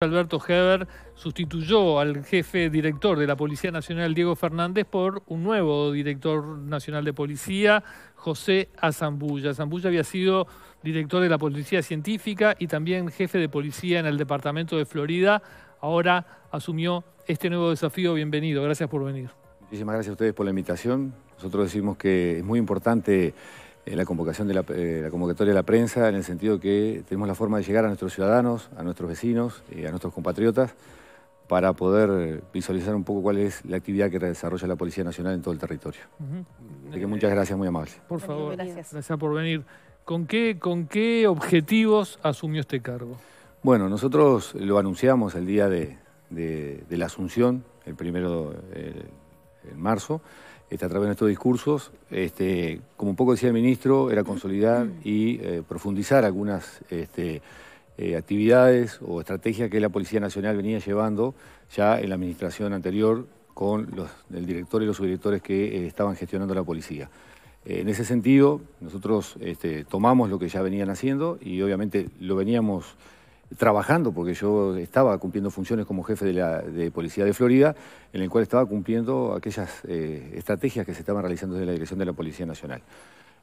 Alberto Heber sustituyó al jefe director de la Policía Nacional, Diego Fernández, por un nuevo director nacional de policía, José Azambulla. Azambulla había sido director de la Policía Científica y también jefe de policía en el Departamento de Florida. Ahora asumió este nuevo desafío. Bienvenido, gracias por venir. Muchísimas gracias a ustedes por la invitación. Nosotros decimos que es muy importante la convocación de eh, la, convocatoria de la prensa en el sentido que tenemos la forma de llegar a nuestros ciudadanos, a nuestros vecinos, y eh, a nuestros compatriotas, para poder eh, visualizar un poco cuál es la actividad que desarrolla la Policía Nacional en todo el territorio. que muchas gracias, muy amable. Por favor, gracias, gracias por venir. ¿Con qué, ¿Con qué objetivos asumió este cargo? Bueno, nosotros lo anunciamos el día de, la Asunción, el primero, de marzo. Este, a través de nuestros discursos. Este, como un poco decía el ministro, era consolidar mm. y eh, profundizar algunas este, eh, actividades o estrategias que la Policía Nacional venía llevando ya en la administración anterior con los, el director y los subdirectores que eh, estaban gestionando la policía. en ese sentido, nosotros este, tomamos lo que ya venían haciendo y obviamente lo veníamos trabajando, porque yo estaba cumpliendo funciones como jefe de, la, Policía de Florida, en el cual estaba cumpliendo aquellas eh, estrategias que se estaban realizando desde la dirección de la Policía Nacional.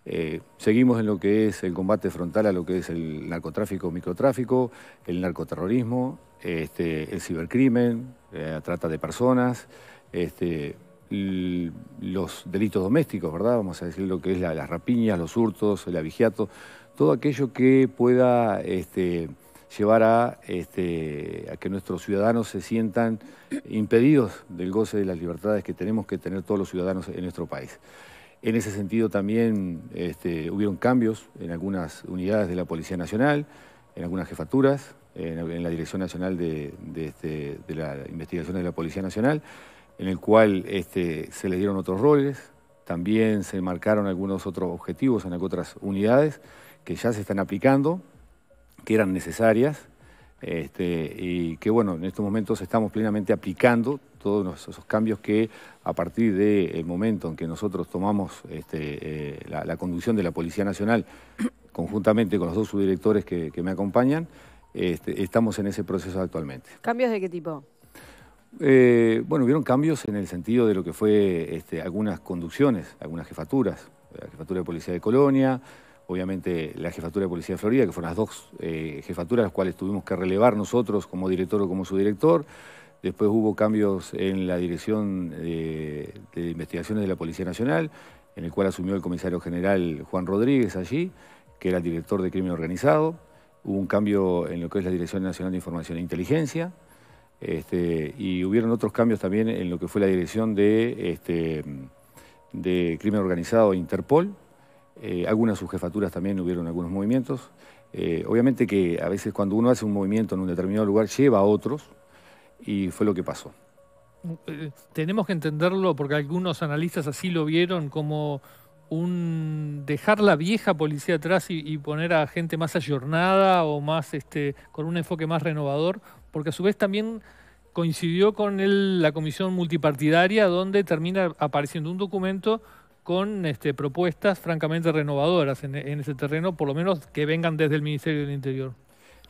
Eh, seguimos en lo que es el combate frontal a lo que es el narcotráfico, microtráfico, el narcoterrorismo, este, el cibercrimen, la eh, trata de personas, este, los delitos domésticos, ¿verdad? Vamos a decir lo que es las rapiñas, los hurtos, el avigiato, todo aquello que pueda... Este, llevar este, a, que nuestros ciudadanos se sientan impedidos del goce de las libertades que tenemos que tener todos los ciudadanos en nuestro país. En ese sentido también este, hubieron cambios en algunas unidades de la Policía Nacional, en algunas jefaturas, en, la Dirección Nacional de, este, la Investigación de la Policía Nacional, en el cual este, se les dieron otros roles, también se marcaron algunos otros objetivos en otras unidades que ya se están aplicando, que eran necesarias este, y que bueno, en estos momentos estamos plenamente aplicando todos esos cambios que a partir del momento en que nosotros tomamos este, eh, la, conducción de la Policía Nacional conjuntamente con los dos subdirectores que, me acompañan, este, estamos en ese proceso actualmente. ¿Cambios de qué tipo? Eh, bueno, hubo cambios en el sentido de lo que fue algunas conducciones, algunas jefaturas, la jefatura de policía de Colonia, obviamente la jefatura de Policía de Florida, que fueron las dos eh, jefaturas las cuales tuvimos que relevar nosotros como director o como subdirector. Después hubo cambios en la dirección de, investigaciones de la Policía Nacional, en el cual asumió el comisario general Juan Rodríguez allí, que era el director de crimen organizado. Hubo un cambio en lo que es la Dirección Nacional de Información e Inteligencia. Este, y hubieron otros cambios también en lo que fue la dirección de, este, de crimen organizado e Interpol eh, algunas subjefaturas también hubieron algunos movimientos. Eh, obviamente que a veces cuando uno hace un movimiento en un determinado lugar lleva a otros y fue lo que pasó. Eh, tenemos que entenderlo porque algunos analistas así lo vieron como un dejar la vieja policía atrás y, poner a gente más ayornada o más este con un enfoque más renovador, porque a su vez también coincidió con el, la comisión multipartidaria donde termina apareciendo un documento con este, propuestas francamente renovadoras en, ese terreno, por lo menos que vengan desde el Ministerio del Interior.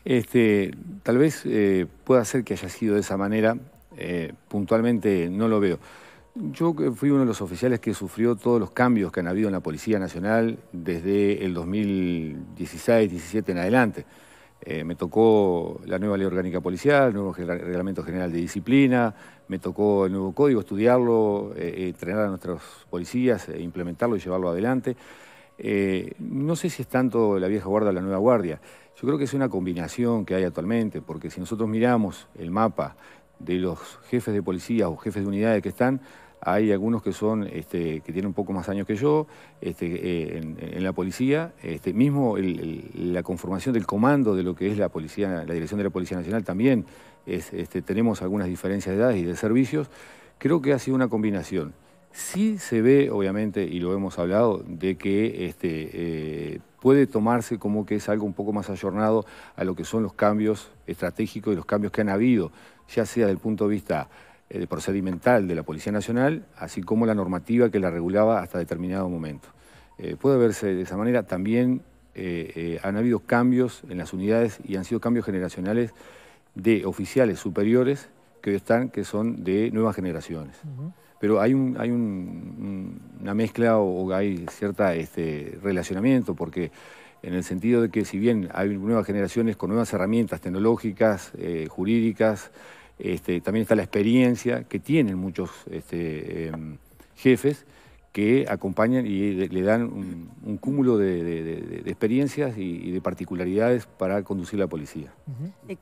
Este, tal vez eh, pueda ser que haya sido de esa manera, eh, puntualmente no lo veo. Yo fui uno de los oficiales que sufrió todos los cambios que han habido en la Policía Nacional desde el 2016, 17 en adelante. Eh, me tocó la nueva ley orgánica policial, el nuevo reglamento general de disciplina, me tocó el nuevo código, estudiarlo, eh, eh, entrenar a nuestros policías, implementarlo y llevarlo adelante. no sé si es tanto la vieja guardia o la nueva guardia. Yo creo que es una combinación que hay actualmente, porque si nosotros miramos el mapa de los jefes de policía o jefes de unidades que están, hay algunos que son, este, que tienen un poco más años que yo, este, eh, en, la policía, este, mismo la conformación del comando de lo que es la policía, la dirección de la Policía Nacional también, tenemos algunas diferencias de edades y de servicios. Creo que ha sido una combinación. Sí se ve, obviamente, y lo hemos hablado, de que eh, puede tomarse como que es algo un poco más ayornado a lo que son los cambios estratégicos y los cambios que han habido, ya sea del punto de vista procedimental de la Policía Nacional, así como la normativa que la regulaba hasta determinado momento. Eh, puede verse de esa manera. También eh, eh, han habido cambios en las unidades y han sido cambios generacionales de oficiales superiores que hoy están, que son de nuevas generaciones. Pero hay, un, hay una mezcla o, hay cierto este, relacionamiento, porque en el sentido de que si bien hay nuevas generaciones con nuevas herramientas tecnológicas, jurídicas, este, también está la experiencia que tienen muchos este, em, jefes que acompañan y le dan un, cúmulo de, experiencias y, de particularidades para conducir la policía.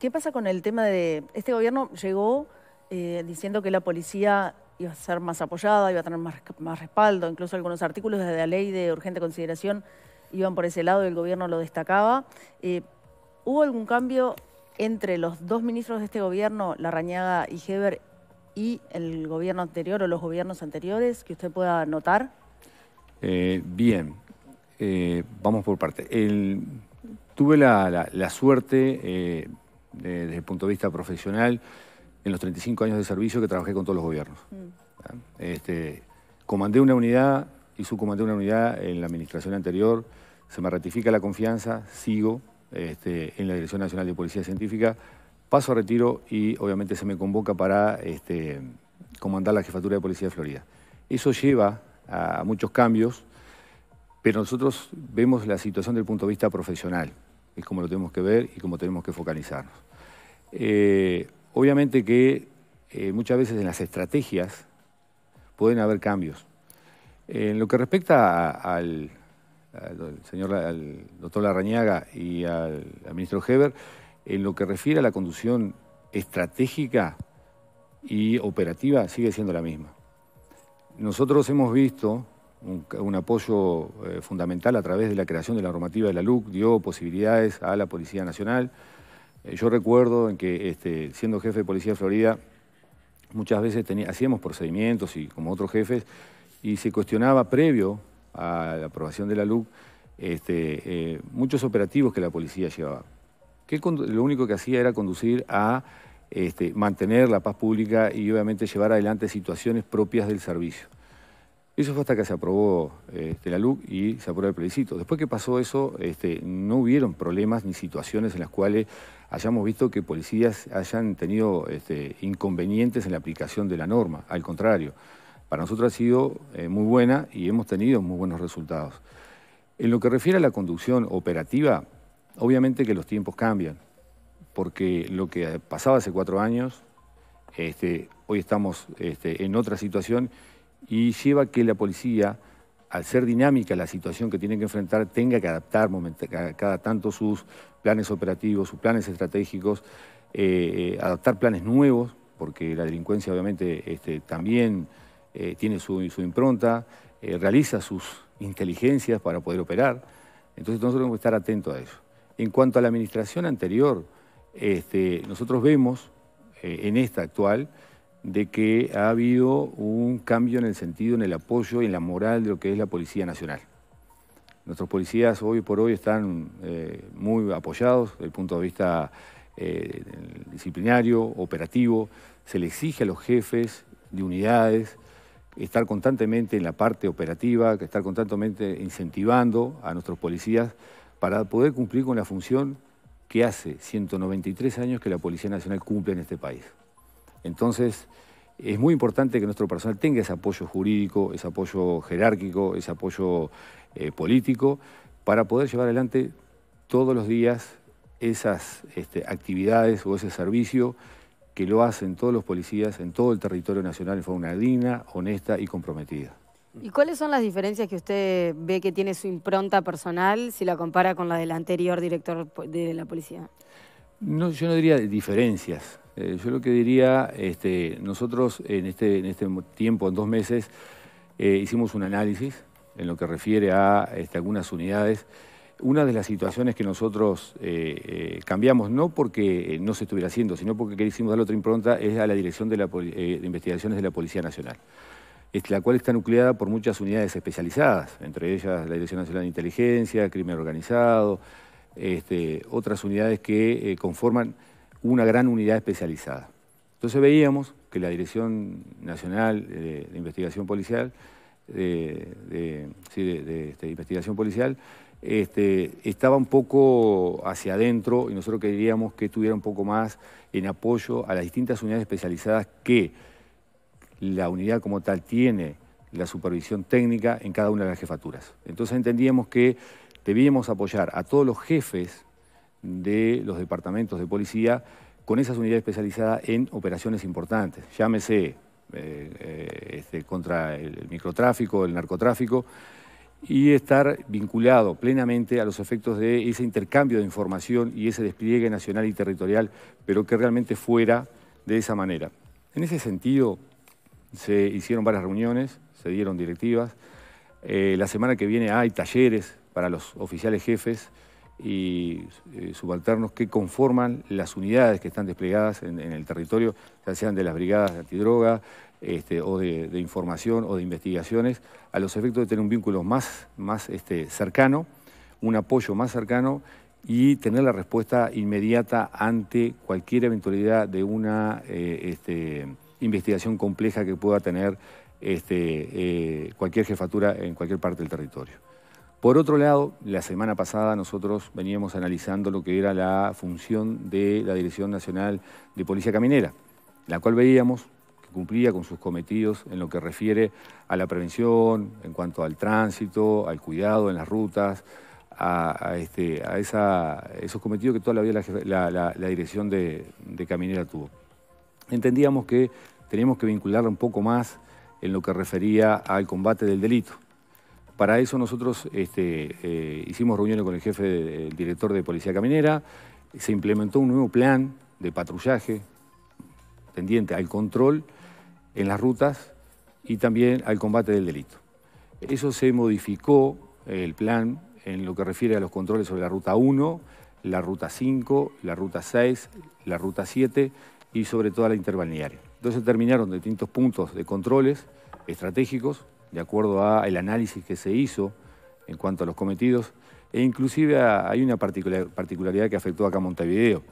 ¿Qué pasa con el tema de... Este gobierno llegó eh, diciendo que la policía iba a ser más apoyada, iba a tener más, respaldo, incluso algunos artículos de la ley de urgente consideración iban por ese lado y el gobierno lo destacaba. Eh, ¿Hubo algún cambio entre los dos ministros de este gobierno, la Larrañaga y Heber, y el gobierno anterior o los gobiernos anteriores que usted pueda notar? Eh, bien, eh, vamos por parte. tuve la, suerte, eh, desde el punto de vista profesional, en los 35 años de servicio que trabajé con todos los gobiernos. Mm. ¿Ah? Este, comandé una unidad y subcomandé una unidad en la administración anterior, se me ratifica la confianza, sigo. Este, en la Dirección Nacional de Policía Científica. Paso a retiro y obviamente se me convoca para este, comandar la Jefatura de Policía de Florida. Eso lleva a, muchos cambios, pero nosotros vemos la situación desde el punto de vista profesional. Es como lo tenemos que ver y como tenemos que focalizarnos. Eh, obviamente que eh, muchas veces en las estrategias pueden haber cambios. En lo que respecta al, al señor, al doctor Larrañaga y al, ministro Heber, en lo que refiere a la conducción estratégica y operativa sigue siendo la misma. Nosotros hemos visto un, apoyo eh, fundamental a través de la creación de la normativa de la LUC, dio posibilidades a la Policía Nacional. Eh, yo recuerdo en que, este, siendo jefe de Policía de Florida, muchas veces hacíamos procedimientos y como otros jefes, y se cuestionaba previo a la aprobación de la LUC, este, eh, muchos operativos que la policía llevaba. lo único que hacía era conducir a este, mantener la paz pública y obviamente llevar adelante situaciones propias del servicio. Eso fue hasta que se aprobó este, la LUC y se aprobó el plebiscito. Después que pasó eso, este, no hubieron problemas ni situaciones en las cuales hayamos visto que policías hayan tenido este, inconvenientes en la aplicación de la norma. Al contrario, para nosotros ha sido eh, muy buena y hemos tenido muy buenos resultados. En lo que refiere a la conducción operativa, obviamente que los tiempos cambian, porque lo que pasaba hace cuatro años, este, hoy estamos este, en otra situación y lleva que la policía, al ser dinámica la situación que tiene que enfrentar, tenga que adaptar cada tanto sus planes operativos, sus planes estratégicos, eh, eh, adaptar planes nuevos, porque la delincuencia obviamente este, también eh, tiene su, impronta, eh, realiza sus inteligencias para poder operar. Entonces nosotros tenemos que estar atentos a eso. En cuanto a la administración anterior, este, nosotros vemos eh, en esta actual de que ha habido un cambio en el sentido, en el apoyo y en la moral de lo que es la Policía Nacional. Nuestros policías hoy por hoy están muy apoyados desde el punto de vista disciplinario, operativo. Se le exige a los jefes de unidades estar constantemente en la parte operativa, estar constantemente incentivando a nuestros policías para poder cumplir con la función que hace 193 años que la Policía Nacional cumple en este país. Entonces, es muy importante que nuestro personal tenga ese apoyo jurídico, ese apoyo jerárquico, ese apoyo eh, político, para poder llevar adelante todos los días esas este, actividades o ese servicio que lo hacen todos los policías en todo el territorio nacional de forma digna, honesta y comprometida. ¿Y cuáles son las diferencias que usted ve que tiene su impronta personal si la compara con la del anterior director de la policía? No, yo no diría diferencias. Eh, yo lo que diría, este, nosotros en este, en este tiempo, en dos meses, eh, hicimos un análisis en lo que refiere a este, algunas unidades una de las situaciones que nosotros eh, eh, cambiamos, no porque eh, no se estuviera haciendo, sino porque queríamos dar otra impronta, es a la Dirección de, Investigaciones de la Policía Nacional, la cual está nucleada por muchas unidades especializadas, entre ellas la Dirección Nacional de Inteligencia, Crimen Organizado, este, otras unidades que conforman una gran unidad especializada. Entonces veíamos que la Dirección Nacional de, Investigación Policial, de este, Investigación Policial, este, estaba un poco hacia adentro y nosotros queríamos que estuviera un poco más en apoyo a las distintas unidades especializadas que la unidad como tal tiene la supervisión técnica en cada una de las jefaturas. Entonces entendíamos que debíamos apoyar a todos los jefes de los departamentos de policía con esas unidades especializadas en operaciones importantes, llámese eh, eh, este, contra el microtráfico, el narcotráfico, y estar vinculado plenamente a los efectos de ese intercambio de información y ese despliegue nacional y territorial, pero que realmente fuera de esa manera. En ese sentido, se hicieron varias reuniones, se dieron directivas. Eh, la semana que viene hay talleres para los oficiales jefes y eh, subalternos que conforman las unidades que están desplegadas en, en el territorio, ya sean de las brigadas de antidroga, este, o de, información o de investigaciones, a los efectos de tener un vínculo más, más este, cercano, un apoyo más cercano y tener la respuesta inmediata ante cualquier eventualidad de una eh, este, investigación compleja que pueda tener eh, cualquier jefatura en cualquier parte del territorio. Por otro lado, la semana pasada nosotros veníamos analizando lo que era la función de la Dirección Nacional de Policía Caminera, la cual veíamos cumplía con sus cometidos en lo que refiere a la prevención, en cuanto al tránsito, al cuidado en las rutas, a, a, este, esos cometidos que toda la vida la, dirección de, Caminera tuvo. Entendíamos que teníamos que vincular un poco más en lo que refería al combate del delito. Para eso nosotros este, eh, hicimos reuniones con el jefe, el director de Policía Caminera, se implementó un nuevo plan de patrullaje tendiente al control en las rutas y también al combate del delito. Eso se modificó el plan en lo que refiere a los controles sobre la ruta 1, la ruta 5, la ruta 6, la ruta 7 y sobre todo la interbalnearia. Entonces terminaron distintos puntos de controles estratégicos de acuerdo al análisis que se hizo en cuanto a los cometidos e inclusive hay una particularidad que afectó acá a Montevideo.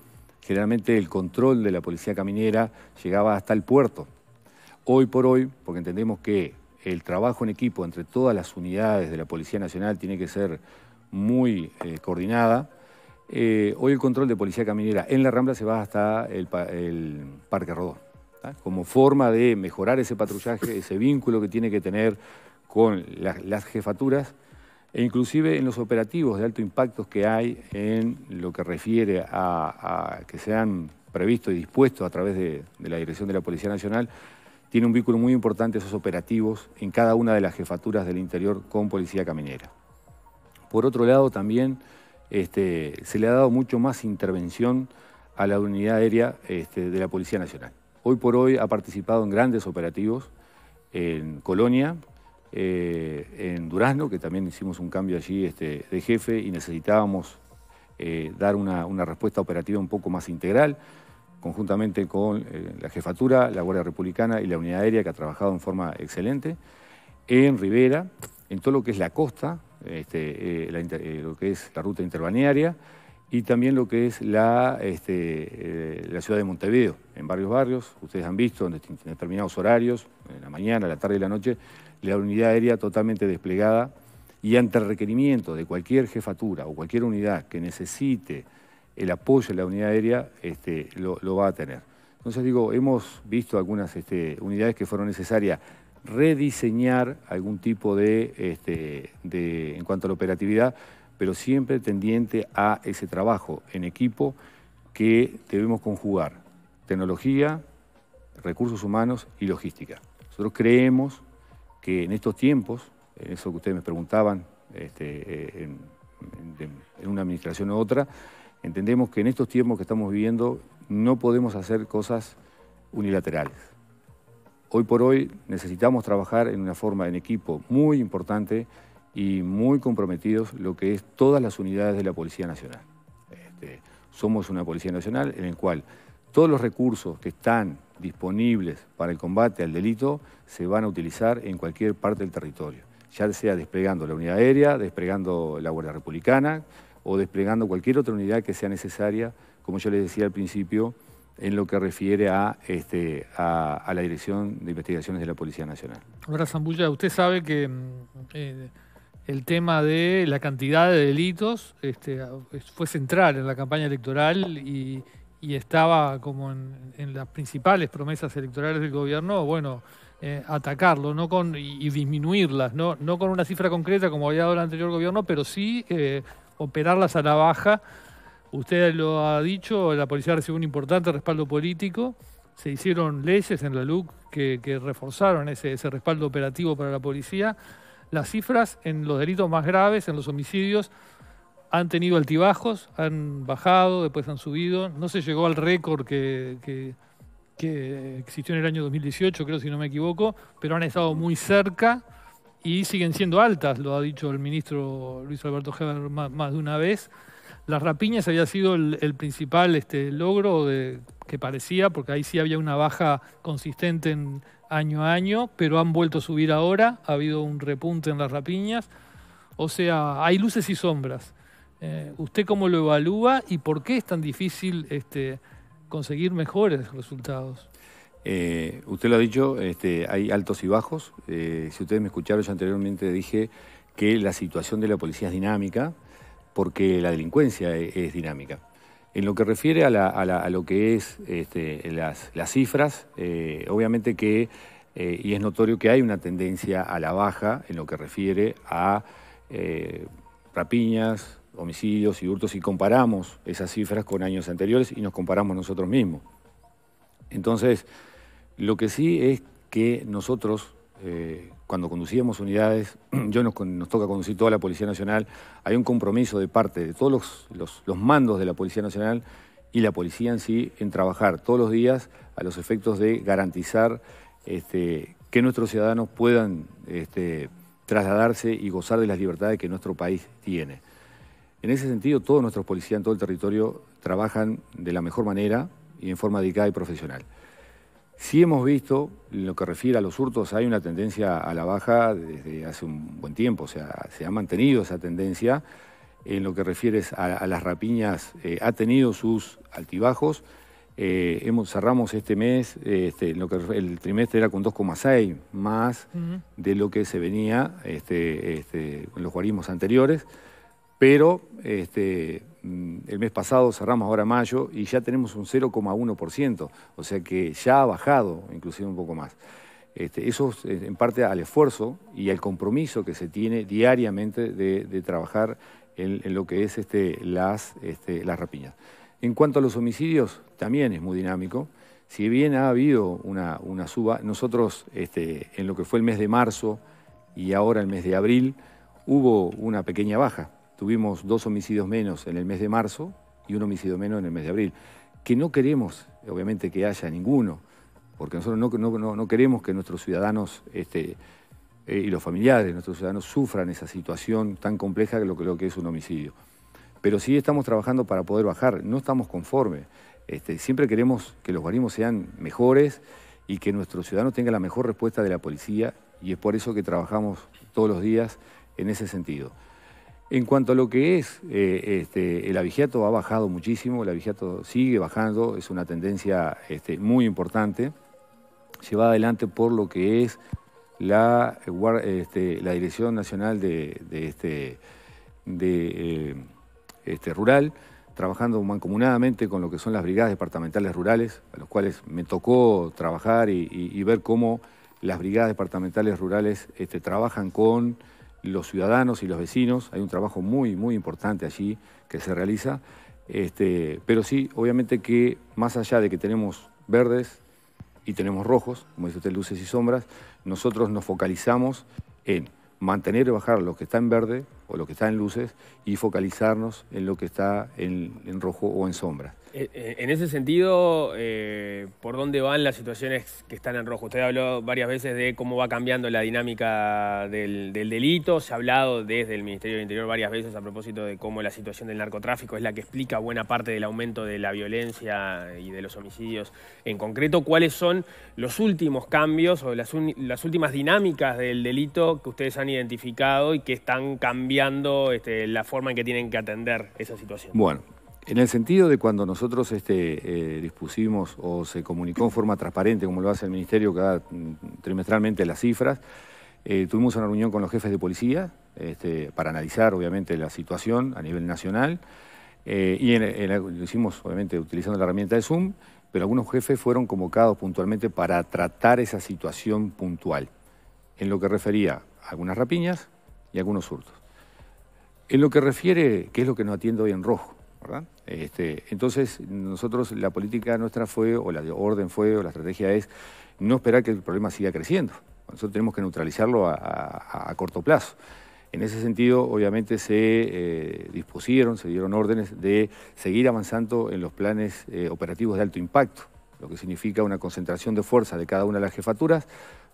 Generalmente el control de la policía caminera llegaba hasta el puerto, Hoy por hoy, porque entendemos que el trabajo en equipo entre todas las unidades de la Policía Nacional tiene que ser muy eh, coordinada. Eh, hoy el control de policía caminera en la Rambla se va hasta el, Parque Rodó, como forma de mejorar ese patrullaje, ese vínculo que tiene que tener con las jefaturas e inclusive en los operativos de alto impacto que hay en lo que refiere a, que sean previstos y dispuestos a través de la Dirección de la Policía Nacional tiene un vínculo muy importante esos operativos en cada una de las jefaturas del interior con Policía Caminera. Por otro lado, también este, se le ha dado mucho más intervención a la unidad aérea este, de la Policía Nacional. Hoy por hoy ha participado en grandes operativos en Colonia, eh, en Durazno, que también hicimos un cambio allí este, de jefe y necesitábamos eh, dar una respuesta operativa un poco más integral conjuntamente con eh, la Jefatura, la Guardia Republicana y la Unidad Aérea, que ha trabajado en forma excelente, en Rivera, en todo lo que es la costa, este, eh, eh, lo que es la ruta interbanearia, y también lo que es la, este, la ciudad de Montevideo, en varios barrios, ustedes han visto, en determinados horarios, en la mañana, la tarde y la noche, la unidad aérea totalmente desplegada y ante el requerimiento de cualquier jefatura o cualquier unidad que necesite el apoyo de la unidad aérea este, lo, va a tener. Entonces digo, hemos visto algunas este, unidades que fueron necesarias rediseñar algún tipo este, de, en cuanto a la operatividad, pero siempre tendiente a ese trabajo en equipo que debemos conjugar tecnología, recursos humanos y logística. Nosotros creemos que en estos tiempos, en eso que ustedes me preguntaban, en, en una administración u otra, Entendemos que en estos tiempos que estamos viviendo no podemos hacer cosas unilaterales. Hoy por hoy necesitamos trabajar en una forma en equipo muy importante y muy comprometidos lo que es todas las unidades de la Policía Nacional. Este, somos una Policía Nacional en el cual todos los recursos que están disponibles para el combate al delito se van a utilizar en cualquier parte del territorio, ya sea desplegando la unidad aérea, desplegando la Guardia Republicana, o desplegando cualquier otra unidad que sea necesaria, como yo les decía al principio, en lo que refiere a, este, a, la Dirección de Investigaciones de la Policía Nacional. Ahora, Zambulla, usted sabe que mm, eh, el tema de la cantidad de delitos este, fue central en la campaña electoral y, estaba como en, las principales promesas electorales del gobierno, bueno, eh, atacarlo no con, y, disminuirlas, no, no con una cifra concreta como había dado el anterior gobierno, pero sí... Eh, operarlas a la baja. Usted lo ha dicho, la policía recibió un importante respaldo político, se hicieron leyes en la LUC que, reforzaron ese, respaldo operativo para la policía. Las cifras en los delitos más graves, en los homicidios, han tenido altibajos, han bajado, después han subido. No se llegó al récord que, que, existió en el año 2018, creo si no me equivoco, pero han estado muy cerca y siguen siendo altas, lo ha dicho el ministro Luis Alberto Heber más, de una vez. Las rapiñas había sido el, principal este, logro de, que parecía, porque ahí sí había una baja consistente año a año, pero han vuelto a subir ahora, ha habido un repunte en las rapiñas, o sea, hay luces y sombras. Eh, ¿Usted cómo lo evalúa y por qué es tan difícil este, conseguir mejores resultados? Eh, usted lo ha dicho, este, hay altos y bajos. Eh, si ustedes me escucharon, yo anteriormente dije que la situación de la policía es dinámica porque la delincuencia e, es, dinámica. En lo que refiere a, lo que es este, las, cifras, eh, obviamente que, y es notorio que hay una tendencia a la baja en lo que refiere a rapiñas, homicidios y hurtos, y comparamos esas cifras con años anteriores y nos comparamos nosotros mismos. Entonces, lo que sí es que nosotros, eh, cuando conducíamos unidades, yo nos, toca conducir toda la Policía Nacional, hay un compromiso de parte de todos los, mandos de la Policía Nacional y la policía en sí en trabajar todos los días a los efectos de garantizar este, que nuestros ciudadanos puedan este, trasladarse y gozar de las libertades que nuestro país tiene. En ese sentido, todos nuestros policías en todo el territorio trabajan de la mejor manera y en forma dedicada y profesional. Sí hemos visto, en lo que refiere a los hurtos, hay una tendencia a la baja desde hace un buen tiempo, o sea, se ha mantenido esa tendencia. En lo que refiere a, las rapiñas, eh, ha tenido sus altibajos. Eh, hemos, cerramos este mes, este, el trimestre era con 2,6 más de lo que se venía este, este, en los guarismos anteriores pero este, mm, el mes pasado cerramos ahora mayo y ya tenemos un 0,1%, o sea que ya ha bajado inclusive un poco más. Este, eso es en parte al esfuerzo y al compromiso que se tiene diariamente de, trabajar en, lo que es este, las, las rapiñas. En cuanto a los homicidios, también es muy dinámico. Si bien ha habido una, suba, nosotros en lo que fue el mes de marzo y ahora el mes de abril, hubo una pequeña baja tuvimos dos homicidios menos en el mes de marzo y un homicidio menos en el mes de abril. Que no queremos, obviamente, que haya ninguno, porque nosotros no, queremos que nuestros ciudadanos este, eh, y los familiares nuestros ciudadanos sufran esa situación tan compleja que lo, lo que es un homicidio. Pero sí estamos trabajando para poder bajar, no estamos conformes. Este, siempre queremos que los guarismos sean mejores y que nuestros ciudadanos tengan la mejor respuesta de la policía y es por eso que trabajamos todos los días en ese sentido. En cuanto a lo que es, eh, este, el abigiato ha bajado muchísimo, el objeto sigue bajando, es una tendencia este, muy importante, llevada adelante por lo que es la, eh, este, Dirección Nacional de, este, eh, este, Rural, trabajando mancomunadamente con lo que son las brigadas departamentales rurales, a los cuales me tocó trabajar y, y ver cómo las brigadas departamentales rurales trabajan con los ciudadanos y los vecinos. Hay un trabajo muy, muy importante allí que se realiza. Este, pero sí, obviamente que más allá de que tenemos verdes y tenemos rojos, como dice usted, luces y sombras, nosotros nos focalizamos en mantener y bajar lo que está en verde, o lo que está en luces y focalizarnos en lo que está en, rojo o en sombra. Eh, eh, en ese sentido, eh, ¿por dónde van las situaciones que están en rojo? Usted habló varias veces de cómo va cambiando la dinámica del, delito. Se ha hablado desde el Ministerio del Interior varias veces a propósito de cómo la situación del narcotráfico es la que explica buena parte del aumento de la violencia y de los homicidios. En concreto, ¿cuáles son los últimos cambios o las últimas dinámicas del delito que ustedes han identificado y que están cambiando? Este, la forma en que tienen que atender esa situación. Bueno, en el sentido de cuando nosotros este, eh, dispusimos o se comunicó en forma transparente, como lo hace el Ministerio cada mm, trimestralmente las cifras, eh, tuvimos una reunión con los jefes de policía este, para analizar obviamente la situación a nivel nacional eh, y lo hicimos obviamente utilizando la herramienta de Zoom, pero algunos jefes fueron convocados puntualmente para tratar esa situación puntual, en lo que refería a algunas rapiñas y algunos hurtos. En lo que refiere, qué es lo que nos atiende hoy en rojo, ¿verdad? Este, entonces, nosotros, la política nuestra fue, o la de orden fue, o la estrategia es no esperar que el problema siga creciendo. Nosotros tenemos que neutralizarlo a, corto plazo. En ese sentido, obviamente, se eh, dispusieron, se dieron órdenes de seguir avanzando en los planes eh, operativos de alto impacto, lo que significa una concentración de fuerza de cada una de las jefaturas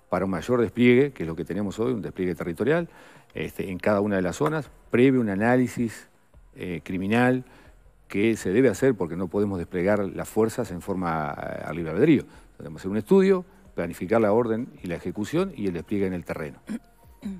para un mayor despliegue, que es lo que tenemos hoy, un despliegue territorial, este, en cada una de las zonas, previo un análisis eh, criminal que se debe hacer porque no podemos desplegar las fuerzas en forma eh, a libre albedrío. Debemos hacer un estudio, planificar la orden y la ejecución y el despliegue en el terreno.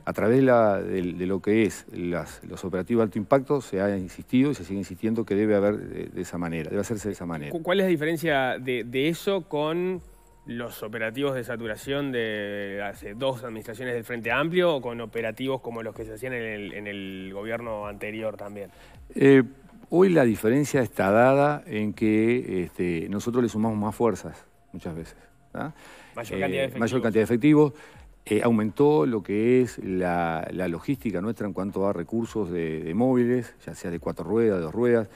A través de, lo que es los operativos de alto impacto se ha insistido y se sigue insistiendo que debe haber de, eh, de esa manera, debe hacerse de esa manera. ¿Cuál es la diferencia de eso con los operativos de saturación de hace dos administraciones del Frente Amplio o con operativos como los que se hacían en el, en el gobierno anterior también? Eh, hoy la diferencia está dada en que este, nosotros le sumamos más fuerzas muchas veces. ¿ah? Eh, mayor, cantidad de efectivos. Eh, aumentó lo que es la, logística nuestra en cuanto a recursos de, de móviles, ya sea de cuatro ruedas, de dos ruedas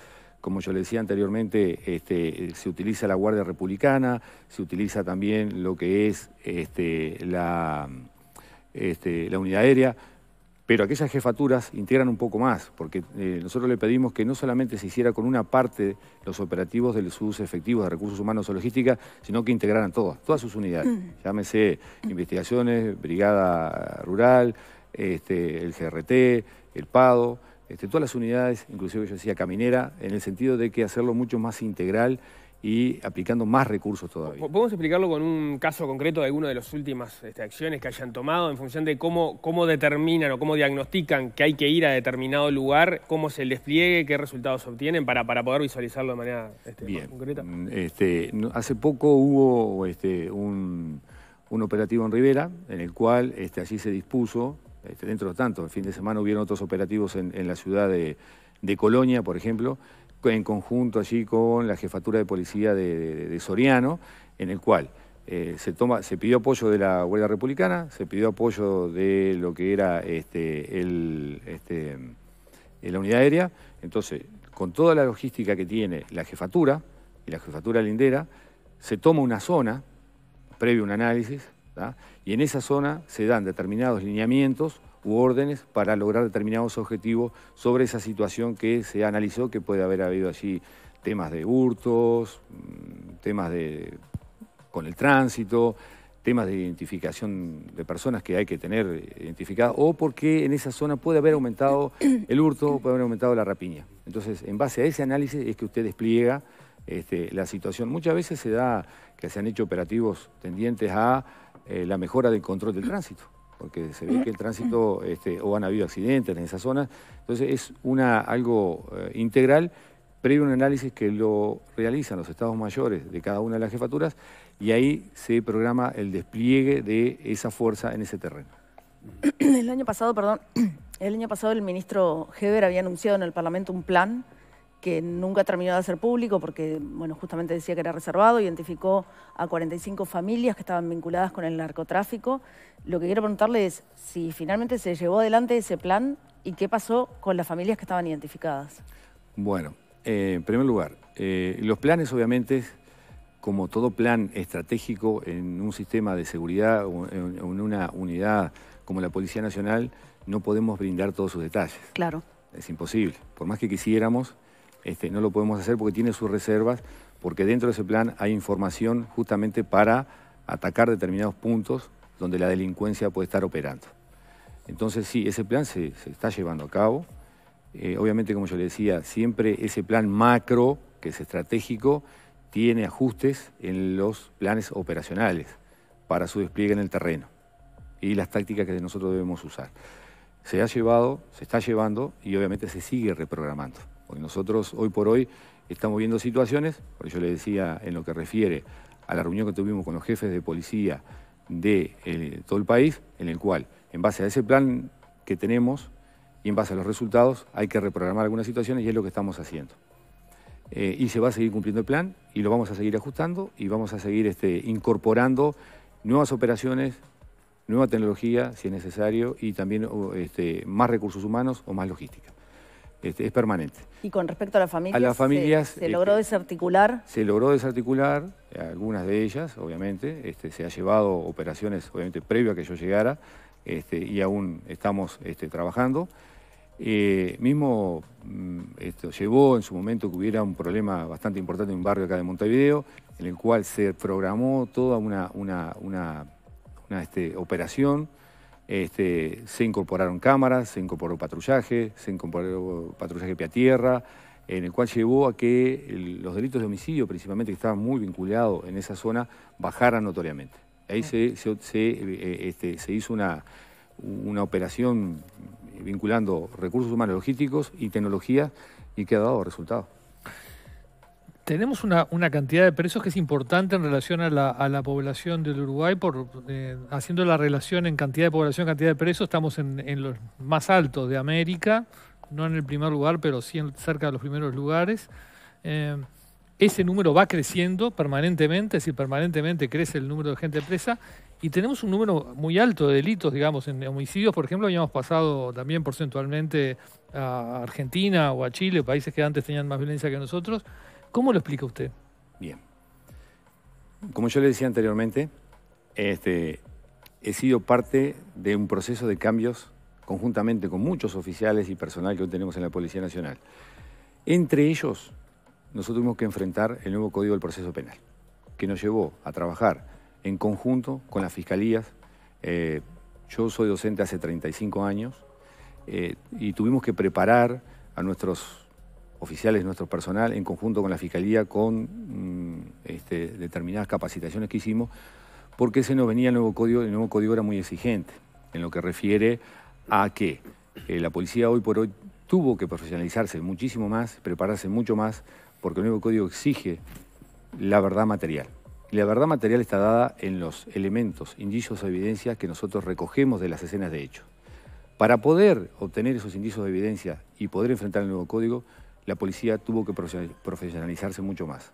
como yo le decía anteriormente, este, se utiliza la Guardia Republicana, se utiliza también lo que es este, la, este, la unidad aérea, pero aquellas jefaturas integran un poco más, porque eh, nosotros le pedimos que no solamente se hiciera con una parte los operativos de sus efectivos de recursos humanos o logística, sino que integraran todas, todas sus unidades, mm. llámese investigaciones, brigada rural, este, el GRT, el PADO. Este, todas las unidades, inclusive yo decía caminera, en el sentido de que hacerlo mucho más integral y aplicando más recursos todavía. ¿Podemos explicarlo con un caso concreto de alguna de las últimas este, acciones que hayan tomado en función de cómo, cómo determinan o cómo diagnostican que hay que ir a determinado lugar, cómo es el despliegue, qué resultados obtienen para, para poder visualizarlo de manera este, concreta? Mm, este, hace poco hubo un, un, operativo en Rivera en el cual allí se dispuso eh, dentro de tanto, el fin de semana hubieron otros operativos en, la ciudad de, Colonia, por ejemplo, en conjunto allí con la jefatura de policía de, Soriano, en el cual eh, se, toma, se pidió apoyo de la Guardia Republicana, se pidió apoyo de lo que era este, este, la unidad aérea. Entonces, con toda la logística que tiene la jefatura y la jefatura lindera, se toma una zona, previo a un análisis, y en esa zona se dan determinados lineamientos u órdenes para lograr determinados objetivos sobre esa situación que se analizó, que puede haber habido allí temas de hurtos, mm, temas de, con el tránsito, temas de identificación de personas que hay que tener eh, identificadas, o porque en esa zona puede haber aumentado el hurto, puede haber aumentado la rapiña. Entonces, en base a ese análisis es que usted despliega este, la situación. Muchas veces se da que se han hecho operativos tendientes a eh, la mejora del control del tránsito, porque se ve que el tránsito, este, o han habido accidentes en esa zona, entonces es una, algo eh, integral previo un análisis que lo realizan los estados mayores de cada una de las jefaturas y ahí se programa el despliegue de esa fuerza en ese terreno. El año pasado, perdón, el año pasado el ministro Heber había anunciado en el Parlamento un plan que nunca terminó de ser público porque, bueno, justamente decía que era reservado, identificó a 45 familias que estaban vinculadas con el narcotráfico. Lo que quiero preguntarle es si finalmente se llevó adelante ese plan y qué pasó con las familias que estaban identificadas. Bueno, eh, en primer lugar, eh, los planes obviamente, como todo plan estratégico en un sistema de seguridad en una unidad como la Policía Nacional, no podemos brindar todos sus detalles. Claro. Es imposible. Por más que quisiéramos, este, no lo podemos hacer porque tiene sus reservas, porque dentro de ese plan hay información justamente para atacar determinados puntos donde la delincuencia puede estar operando. Entonces sí, ese plan se, está llevando a cabo. Eh, obviamente, como yo le decía, siempre ese plan macro, que es estratégico, tiene ajustes en los planes operacionales para su despliegue en el terreno y las tácticas que nosotros debemos usar. Se ha llevado, se está llevando y obviamente se sigue reprogramando nosotros hoy por hoy estamos viendo situaciones, porque yo le decía en lo que refiere a la reunión que tuvimos con los jefes de policía de eh, todo el país, en el cual, en base a ese plan que tenemos y en base a los resultados, hay que reprogramar algunas situaciones y es lo que estamos haciendo. Eh, y se va a seguir cumpliendo el plan y lo vamos a seguir ajustando y vamos a seguir este, incorporando nuevas operaciones, nueva tecnología si es necesario y también este, más recursos humanos o más logística es permanente. ¿Y con respecto a las familias? A las familias. ¿Se, este, logró desarticular? Se logró desarticular, algunas de ellas, obviamente. Este, se ha llevado operaciones, obviamente, previo a que yo llegara, este, y aún estamos este, trabajando. Eh, mismo mm, esto llevó en su momento que hubiera un problema bastante importante en un barrio acá de Montevideo, en el cual se programó toda una, una, una, una este, operación este, se incorporaron cámaras, se incorporó patrullaje, se incorporó patrullaje peatierra, tierra, en el cual llevó a que los delitos de homicidio, principalmente que estaban muy vinculados en esa zona, bajaran notoriamente. Ahí eh, este, se, hizo una, una operación vinculando recursos humanos logísticos y tecnología y que ha dado resultados tenemos una, cantidad de presos que es importante en relación a la, población del Uruguay, por eh, haciendo la relación en cantidad de población, cantidad de presos, estamos en, los más altos de América, no en el primer lugar, pero sí cerca de los primeros lugares. Eh, ese número va creciendo permanentemente, es decir, permanentemente crece el número de gente presa y tenemos un número muy alto de delitos, digamos, en homicidios, por ejemplo, habíamos pasado también porcentualmente a Argentina o a Chile, países que antes tenían más violencia que nosotros. ¿Cómo lo explica usted? Bien. Como yo le decía anteriormente, este, he sido parte de un proceso de cambios conjuntamente con muchos oficiales y personal que hoy tenemos en la Policía Nacional. Entre ellos, nosotros tuvimos que enfrentar el nuevo Código del Proceso Penal, que nos llevó a trabajar en conjunto con las fiscalías. Eh, yo soy docente hace 35 años eh, y tuvimos que preparar a nuestros oficiales, nuestro personal, en conjunto con la Fiscalía, con mm, este, determinadas capacitaciones que hicimos, porque se nos venía el nuevo código, el nuevo código era muy exigente, en lo que refiere a que eh, la policía hoy por hoy tuvo que profesionalizarse muchísimo más, prepararse mucho más, porque el nuevo código exige la verdad material. Y la verdad material está dada en los elementos, indicios o evidencias que nosotros recogemos de las escenas de hecho. Para poder obtener esos indicios de evidencia y poder enfrentar el nuevo código, la policía tuvo que profesionalizarse mucho más.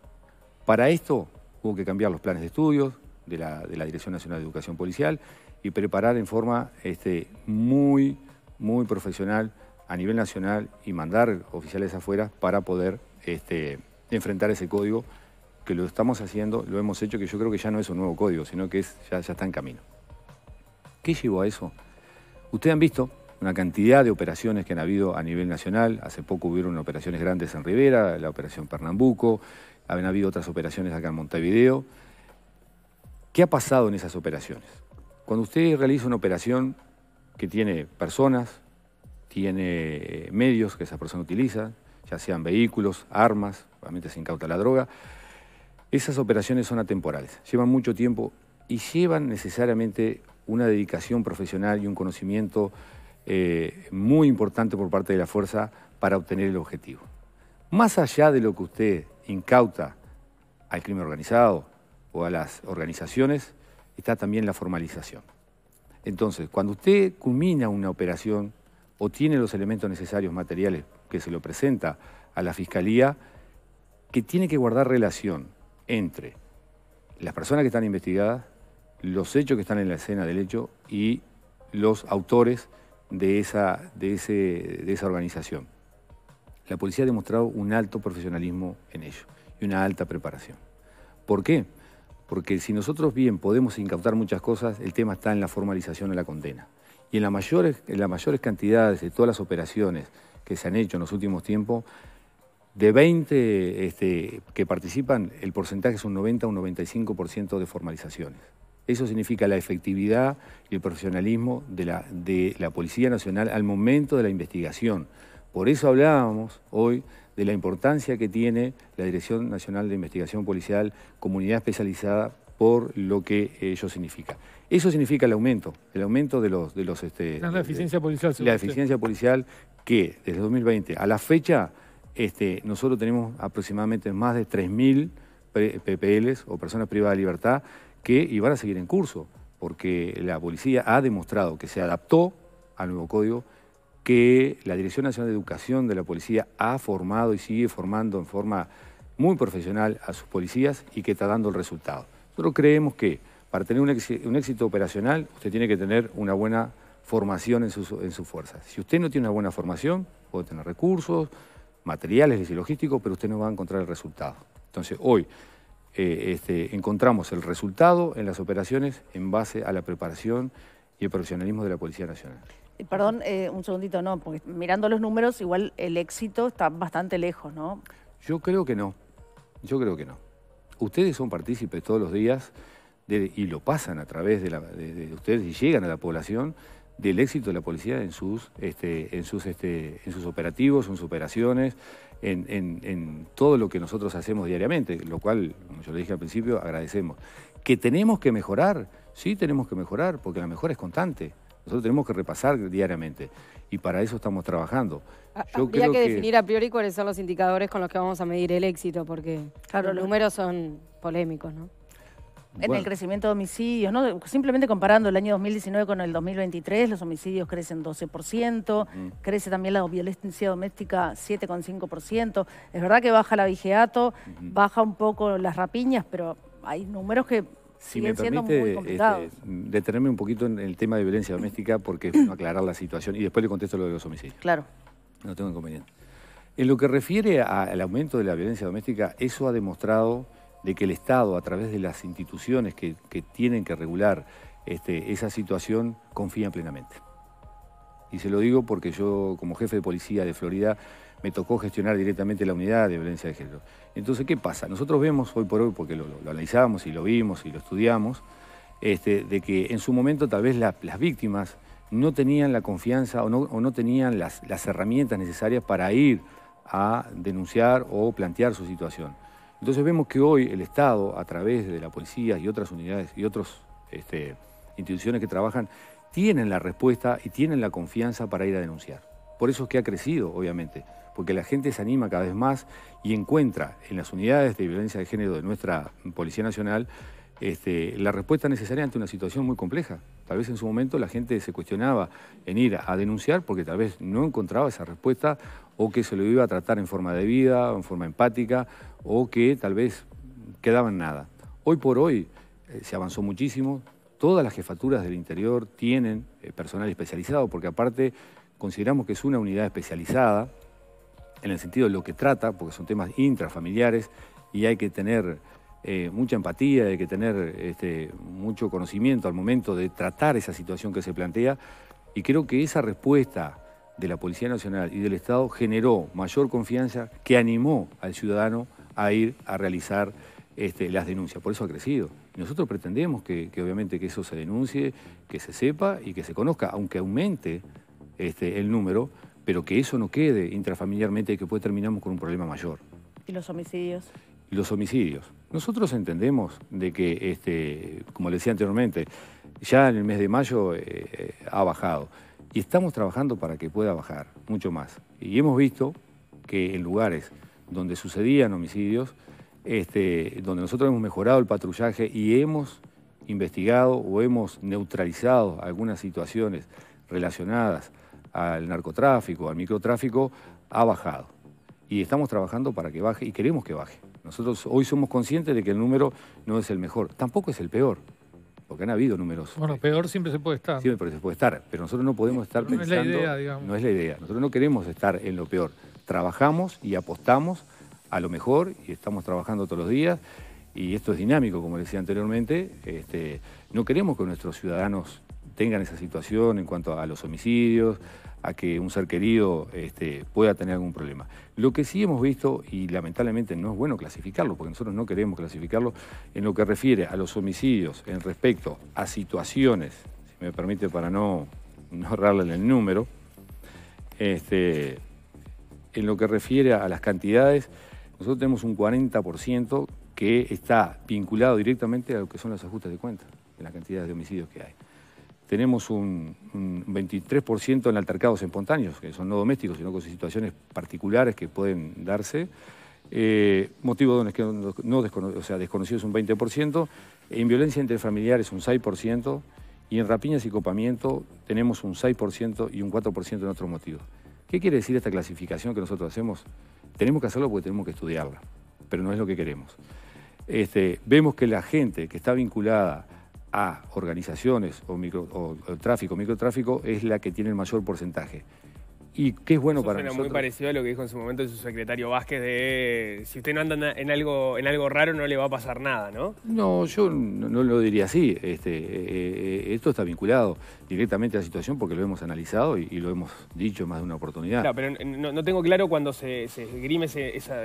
Para esto hubo que cambiar los planes de estudios de la, Dirección Nacional de Educación Policial y preparar en forma este, muy, muy profesional a nivel nacional y mandar oficiales afuera para poder este, enfrentar ese código que lo estamos haciendo, lo hemos hecho, que yo creo que ya no es un nuevo código, sino que ya, ya está en camino. ¿Qué llevó a eso? Ustedes han visto una cantidad de operaciones que han habido a nivel nacional. Hace poco hubieron operaciones grandes en Rivera, la operación Pernambuco, han habido otras operaciones acá en Montevideo. ¿Qué ha pasado en esas operaciones? Cuando usted realiza una operación que tiene personas, tiene eh, medios que esa persona utiliza, ya sean vehículos, armas, obviamente se incauta la droga, esas operaciones son atemporales, llevan mucho tiempo y llevan necesariamente una dedicación profesional y un conocimiento eh, muy importante por parte de la fuerza para obtener el objetivo. Más allá de lo que usted incauta al crimen organizado o a las organizaciones, está también la formalización. Entonces, cuando usted culmina una operación o tiene los elementos necesarios materiales que se lo presenta a la Fiscalía, que tiene que guardar relación entre las personas que están investigadas, los hechos que están en la escena del hecho y los autores de esa, organización. La policía ha demostrado un alto profesionalismo en ello y una alta preparación. ¿Por qué? Porque si nosotros bien podemos incautar muchas cosas, el tema está en la formalización de la condena. Y en, en las mayores cantidades de todas las operaciones que se han hecho en los últimos tiempos, de 20 este, que participan, el porcentaje es un 90 o un 95% de formalizaciones. Eso significa la efectividad y el profesionalismo de la, Policía Nacional al momento de la investigación. Por eso hablábamos hoy de la importancia que tiene la Dirección Nacional de Investigación Policial, comunidad especializada, por lo que ello significa. Eso significa el aumento, el aumento de los... De este, la eficiencia policial. La eficiencia policial que desde 2020 a la fecha este, nosotros tenemos aproximadamente más de 3.000 PPLs o personas privadas de libertad que iban a seguir en curso, porque la policía ha demostrado que se adaptó al nuevo código, que la Dirección Nacional de Educación de la Policía ha formado y sigue formando en forma muy profesional a sus policías y que está dando el resultado. Nosotros creemos que para tener un éxito, operacional usted tiene que tener una buena formación en sus, en fuerzas. Si usted no tiene una buena formación, puede tener recursos, materiales y logísticos, pero usted no va a encontrar el resultado. Entonces, hoy eh, este, encontramos el resultado en las operaciones en base a la preparación y el profesionalismo de la Policía Nacional. Eh, perdón, eh, un segundito, no, porque mirando los números, igual el éxito está bastante lejos, ¿no? Yo creo que no, yo creo que no. Ustedes son partícipes todos los días y lo pasan a través de, ustedes y llegan a la población del éxito de la policía en sus, este, este, en sus operativos, en sus operaciones, en, todo lo que nosotros hacemos diariamente, lo cual, como yo le dije al principio, agradecemos. ¿Que tenemos que mejorar? Sí, tenemos que mejorar, porque la mejora es constante. Nosotros tenemos que repasar diariamente y para eso estamos trabajando. Ah, habría que, que definir a priori cuáles son los indicadores con los que vamos a medir el éxito, porque claro, los números son polémicos, ¿no? en el crecimiento de homicidios, ¿no? Simplemente comparando el año 2019 con el 2023, los homicidios crecen 12%, crece también la violencia doméstica 7,5%. Es verdad que baja la vigiato, baja un poco las rapiñas, pero hay números que si me permite este, detenerme un poquito en el tema de violencia doméstica porque es bueno aclarar la situación y después le contesto lo de los homicidios. Claro. No tengo inconveniente. En lo que refiere al aumento de la violencia doméstica, eso ha demostrado de que el Estado, a través de las instituciones que, tienen que regular este, esa situación, confía plenamente. Y se lo digo porque yo, como jefe de policía de Florida, me tocó gestionar directamente la unidad de violencia de género. Entonces, ¿qué pasa? Nosotros vemos hoy por hoy, porque lo, analizamos y lo vimos y lo estudiamos, este, de que en su momento tal vez las víctimas no tenían la confianza o no, o no tenían las, las herramientas necesarias para ir a denunciar o plantear su situación. Entonces vemos que hoy el Estado, a través de la policía y otras unidades y otras este, instituciones que trabajan, tienen la respuesta y tienen la confianza para ir a denunciar. Por eso es que ha crecido, obviamente, porque la gente se anima cada vez más y encuentra en las unidades de violencia de género de nuestra Policía Nacional este, la respuesta necesaria ante una situación muy compleja. Tal vez en su momento la gente se cuestionaba en ir a denunciar porque tal vez no encontraba esa respuesta o que se lo iba a tratar en forma debida, vida, en forma empática, o que tal vez quedaban nada. Hoy por hoy eh, se avanzó muchísimo, todas las jefaturas del interior tienen eh, personal especializado, porque aparte consideramos que es una unidad especializada, en el sentido de lo que trata, porque son temas intrafamiliares y hay que tener eh, mucha empatía, hay que tener este, mucho conocimiento al momento de tratar esa situación que se plantea. Y creo que esa respuesta de la Policía Nacional y del Estado generó mayor confianza que animó al ciudadano a ir a realizar este, las denuncias. Por eso ha crecido. Nosotros pretendemos que, obviamente que eso se denuncie, que se sepa y que se conozca, aunque aumente este, el número, pero que eso no quede intrafamiliarmente y que después terminamos con un problema mayor. ¿Y los homicidios? los homicidios. Nosotros entendemos de que, este, como le decía anteriormente, ya en el mes de mayo eh, eh, ha bajado y estamos trabajando para que pueda bajar mucho más. Y hemos visto que en lugares donde sucedían homicidios, este, donde nosotros hemos mejorado el patrullaje y hemos investigado o hemos neutralizado algunas situaciones relacionadas al narcotráfico, al microtráfico, ha bajado. Y estamos trabajando para que baje y queremos que baje. Nosotros hoy somos conscientes de que el número no es el mejor, tampoco es el peor, porque han habido números. Bueno, peor siempre se puede estar. Siempre se puede estar, pero nosotros no podemos estar pensando... No es la idea, digamos. No es la idea. Nosotros no queremos estar en lo peor. Trabajamos y apostamos a lo mejor y estamos trabajando todos los días y esto es dinámico, como decía anteriormente. Este, no queremos que nuestros ciudadanos tengan esa situación en cuanto a los homicidios, a que un ser querido este, pueda tener algún problema. Lo que sí hemos visto, y lamentablemente no es bueno clasificarlo, porque nosotros no queremos clasificarlo, en lo que refiere a los homicidios en respecto a situaciones, si me permite para no, no en el número, este, en lo que refiere a las cantidades, nosotros tenemos un 40% que está vinculado directamente a lo que son los ajustes de cuentas, en las cantidades de homicidios que hay tenemos un, 23% en altercados espontáneos, que son no domésticos, sino con situaciones particulares que pueden darse. Eh, motivo de no, no o sea, desconocidos un 20%, en violencia interfamiliar es un 6%, y en rapiñas y copamiento tenemos un 6% y un 4% en otros motivos. ¿Qué quiere decir esta clasificación que nosotros hacemos? Tenemos que hacerlo porque tenemos que estudiarla, pero no es lo que queremos. Este, vemos que la gente que está vinculada a organizaciones o, micro, o, tráfico, microtráfico, es la que tiene el mayor porcentaje. Y qué es bueno para suena muy parecido a lo que dijo en su momento su secretario Vázquez de si usted no anda en algo, en algo raro no le va a pasar nada, ¿no? No, yo no, lo diría así. Este, eh, eh, esto está vinculado directamente a la situación porque lo hemos analizado y, lo hemos dicho más de una oportunidad. Claro, pero no, tengo claro cuando se, se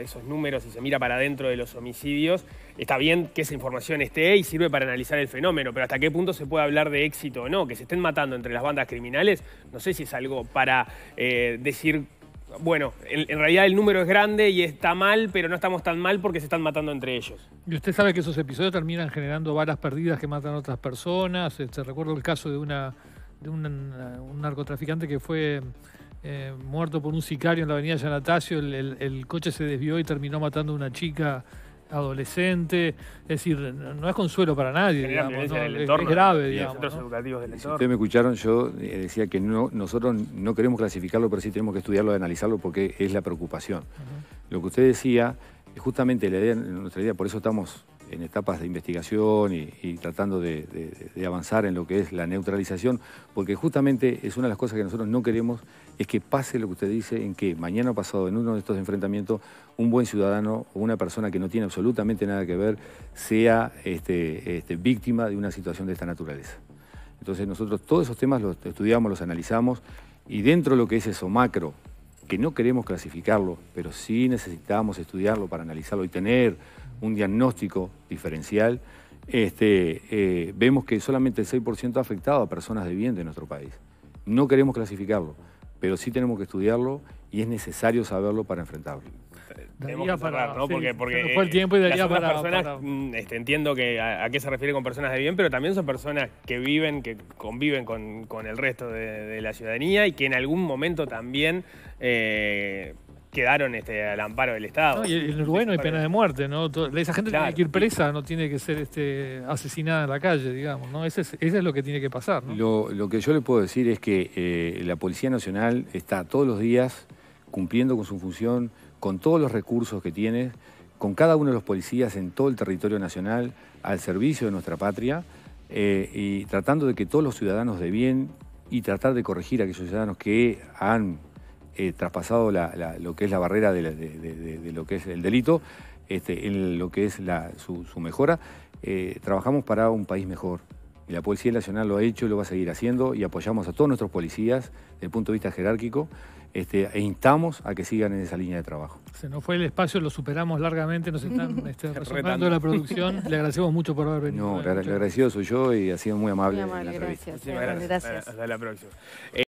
esos números y se mira para adentro de los homicidios. Está bien que esa información esté y sirve para analizar el fenómeno, pero hasta qué punto se puede hablar de éxito o no. Que se estén matando entre las bandas criminales, no sé si es algo para eh, decir bueno, en, realidad el número es grande y está mal, pero no estamos tan mal porque se están matando entre ellos. Y usted sabe que esos episodios terminan generando balas perdidas que matan a otras personas. Se este, recuerda el caso de una un, narcotraficante que fue eh, muerto por un sicario en la avenida Yanatacio, el, el, coche se desvió y terminó matando a una chica adolescente, es decir, no es consuelo para nadie, digamos, es, grave, digamos. ustedes me escucharon, yo eh, decía que no, nosotros no queremos clasificarlo, pero sí tenemos que estudiarlo, analizarlo, porque es la preocupación. Lo que usted decía, justamente la idea, nuestra idea, por eso estamos en etapas de investigación y, tratando de, avanzar en lo que es la neutralización, porque justamente es una de las cosas que nosotros no queremos, es que pase lo que usted dice, en que mañana o pasado en uno de estos enfrentamientos un buen ciudadano o una persona que no tiene absolutamente nada que ver sea este, este víctima de una situación de esta naturaleza. Entonces nosotros todos esos temas los estudiamos, los analizamos y dentro de lo que es eso macro, que no queremos clasificarlo, pero sí necesitamos estudiarlo para analizarlo y tener un diagnóstico diferencial, este, eh, vemos que solamente el 6% ha afectado a personas de bien de nuestro país. No queremos clasificarlo, pero sí tenemos que estudiarlo y es necesario saberlo para enfrentarlo. Tenemos ¿no? porque, porque el tiempo y para, personas, mm, este, entiendo que a, qué se refiere con personas de bien, pero también son personas que viven, que conviven con, el resto de, la ciudadanía y que en algún momento también eh, quedaron este, al amparo del Estado. No, y hay pena de muerte, ¿no? Esa gente tiene que ir presa, no tiene que ser este, asesinada en la calle, digamos, ¿no? Ese es, lo que tiene que pasar, Lo, que yo le puedo decir es que eh, la Policía Nacional está todos los días cumpliendo con su función, con todos los recursos que tiene, con cada uno de los policías en todo el territorio nacional, al servicio de nuestra patria, eh, y tratando de que todos los ciudadanos de bien y tratar de corregir a aquellos ciudadanos que han eh, traspasado lo que es la barrera de, lo que es el delito, este, en lo que es su, mejora. Eh, trabajamos para un país mejor. Y la Policía Nacional lo ha hecho y lo va a seguir haciendo y apoyamos a todos nuestros policías desde el punto de vista jerárquico este, e instamos a que sigan en esa línea de trabajo. Se nos fue el espacio, lo superamos largamente, nos están este, respetando la producción. Le agradecemos mucho por haber venido. No, le agradecido soy yo y ha sido muy amable. gracias, Hasta la próxima. Eh,